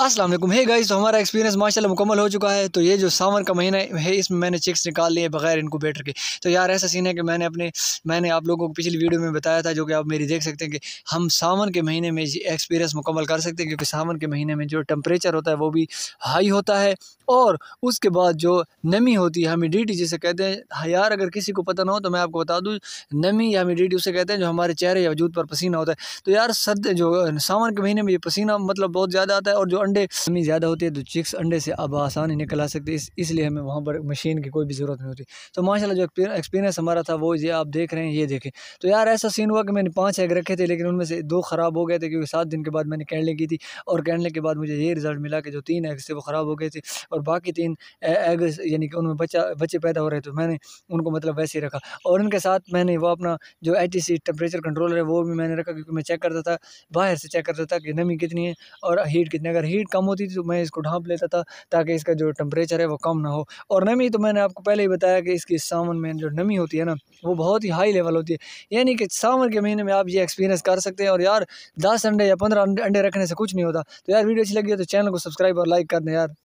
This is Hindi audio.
असलम हे गाइस तो हमारा एक्सपीरियंस माशाल्लाह मुकम्मल हो चुका है तो ये जो सावन का महीना है इसमें मैंने चिक्स निकाल लिए बगैर इनको बैठ के तो यार ऐसा सीन है कि मैंने अपने मैंने आप लोगों को पिछली वीडियो में बताया था जो कि आप मेरी देख सकते हैं कि हम सावन के महीने में एक्सपीरियंस मुकम्मल कर सकते हैं क्योंकि सावन के महीने में जो टम्परेचर होता है वो भी हाई होता है और उसके बाद जो नमी होती है हमिडिटी जिसे कहते हैं हयार हाँ अगर किसी को पता ना हो तो मैं आपको बता दूँ नमी या हमिडिटी उसे कहते हैं जो हमारे चेहरे या वजूद पर पसीना होता है तो यार सर्द जो सावन के महीने में ये पसीना मतलब बहुत ज़्यादा आता है और जो अंडे नमी ज़्यादा होती है तो चिक्स अंडे से अब आसानी निकल आ सकती है इसलिए हमें वहाँ पर मशीन की कोई भी ज़रूरत नहीं होती तो माशा जो एक्सपीरियंस हमारा था वो ये आप देख रहे हैं ये देखें तो यार ऐसा सीन हुआ कि मैंने पाँच एग रखे थे लेकिन उनमें से दो ख़राब हो गए थे क्योंकि सात दिन के बाद मैंने कैंडलिंग की थी और कैंडलिंग के बाद मुझे ये रिज़ल्ट मिला कि जो तीन एग्स थे वो ख़राब हो गए थे और और बाकी तीन एग यानी कि उनमें बच्चा बच्चे पैदा हो रहे थे तो मैंने उनको मतलब वैसे ही रखा और उनके साथ मैंने वो अपना जो एच टेम्परेचर कंट्रोलर है वो भी मैंने रखा क्योंकि मैं चेक करता था बाहर से चेक करता था कि नमी कितनी है और हीट कितनी अगर हीट कम होती थी तो मैं इसको ढांप लेता था ताकि इसका जो टेम्परेचर है वो कम ना हो और नमी तो मैंने आपको पहले ही बताया कि इसकी सावन में जो नमी होती है ना वो बहुत ही हाई लेवल होती है यानी कि सावन के महीने में आप ये एक्सपीरियंस कर सकते हैं और यार दस अंडे या पंद्रह अंडे रखने से कुछ नहीं होता तो यार वीडियो अच्छी लगी है तो चैनल को सब्सक्राइब और लाइक कर दें यार